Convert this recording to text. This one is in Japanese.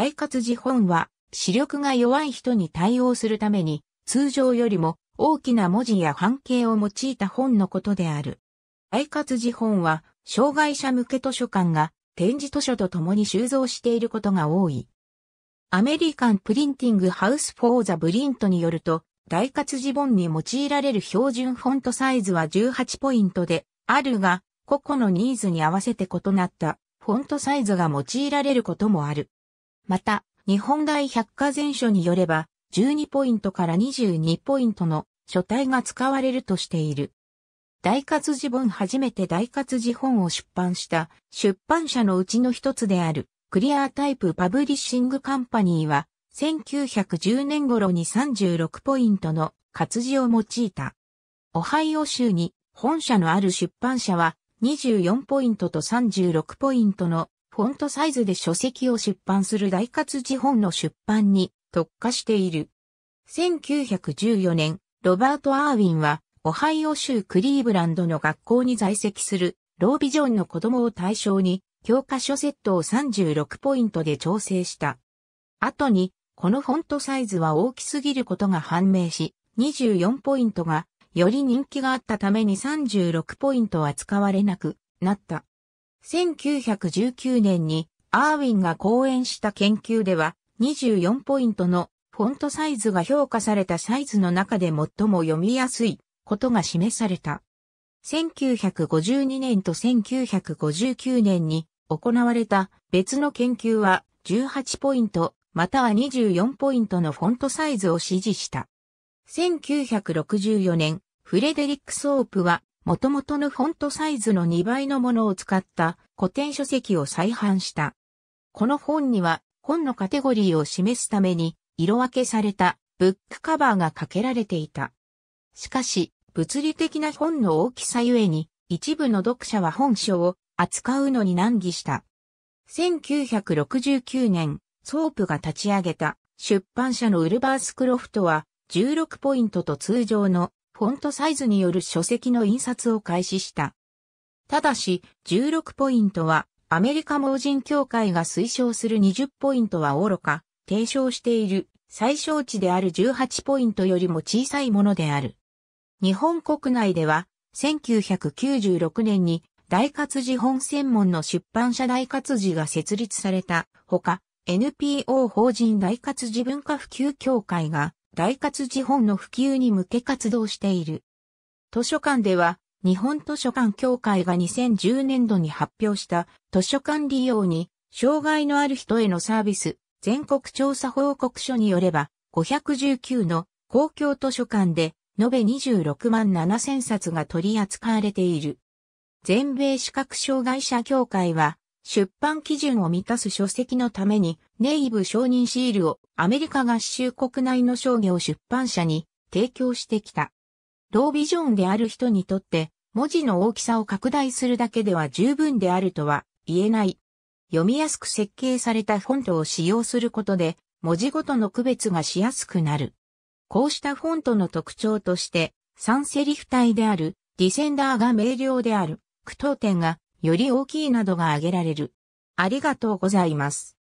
アイカツジ本は、視力が弱い人に対応するために、通常よりも大きな文字や半径を用いた本のことである。アイカツジ本は、障害者向け図書館が展示図書と共に収蔵していることが多い。アメリカンプリンティングハウスフォーザブリントによると、大活字本に用いられる標準フォントサイズは18ポイントで、あるが、個々のニーズに合わせて異なったフォントサイズが用いられることもある。また、日本大百科全書によれば、12ポイントから22ポイントの書体が使われるとしている。大活字本初めて大活字本を出版した出版社のうちの一つであるクリアータイプパブリッシングカンパニーは1910年頃に36ポイントの活字を用いた。オハイオ州に本社のある出版社は24ポイントと36ポイントのフォントサイズで書籍を出版する大活字本の出版に特化している。1914年、ロバート・アーウィンは、オハイオ州クリーブランドの学校に在籍する、ロービジョンの子供を対象に、教科書セットを36ポイントで調整した。後に、このフォントサイズは大きすぎることが判明し、24ポイントが、より人気があったために36ポイントは使われなくなった。1919年にアーウィンが講演した研究では24ポイントのフォントサイズが評価されたサイズの中で最も読みやすいことが示された。1952年と1959年に行われた別の研究は18ポイントまたは24ポイントのフォントサイズを指示した。1964年、フレデリック・ソープは元々のフォントサイズの2倍のものを使った古典書籍を再版した。この本には本のカテゴリーを示すために色分けされたブックカバーがかけられていた。しかし、物理的な本の大きさゆえに、一部の読者は本書を扱うのに難儀した。1969年、ソープが立ち上げた出版社のウルバースクロフトは16ポイントと通常のフォントサイズによる書籍の印刷を開始した。ただし、16ポイントは、アメリカ盲人協会が推奨する20ポイントは愚か、提唱している最小値である18ポイントよりも小さいものである。日本国内では、1996年に大活字本専門の出版社大活字が設立されたほか、NPO 法人大活字文化普及協会が大活字本の普及に向け活動している。図書館では、日本図書館協会が2010年度に発表した図書館利用に障害のある人へのサービス全国調査報告書によれば519の公共図書館で延べ26万7000冊が取り扱われている。全米視覚障害者協会は出版基準を満たす書籍のために、ネイブ承認シールをアメリカ合衆国内の商業出版社に提供してきた。ロービジョンである人にとって、文字の大きさを拡大するだけでは十分であるとは言えない。読みやすく設計されたフォントを使用することで、文字ごとの区別がしやすくなる。こうしたフォントの特徴として、サンセリフ体である、ディセンダーが明瞭である、句闘点がより大きいなどが挙げられる。ありがとうございます。